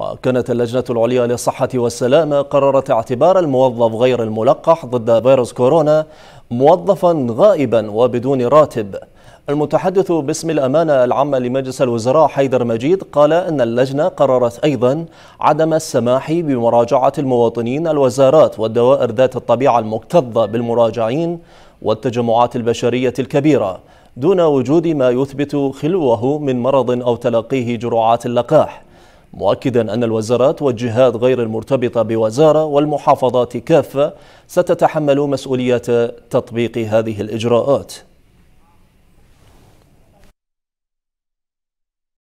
وكانت اللجنة العليا للصحة والسلامة قررت اعتبار الموظف غير الملقح ضد فيروس كورونا موظفا غائبا وبدون راتب المتحدث باسم الأمانة العامة لمجلس الوزراء حيدر مجيد قال أن اللجنة قررت أيضا عدم السماح بمراجعة المواطنين الوزارات والدوائر ذات الطبيعة المكتظة بالمراجعين والتجمعات البشرية الكبيرة دون وجود ما يثبت خلوه من مرض أو تلقيه جرعات اللقاح مؤكدا أن الوزارات والجهات غير المرتبطة بوزارة والمحافظات كافة ستتحمل مسؤولية تطبيق هذه الإجراءات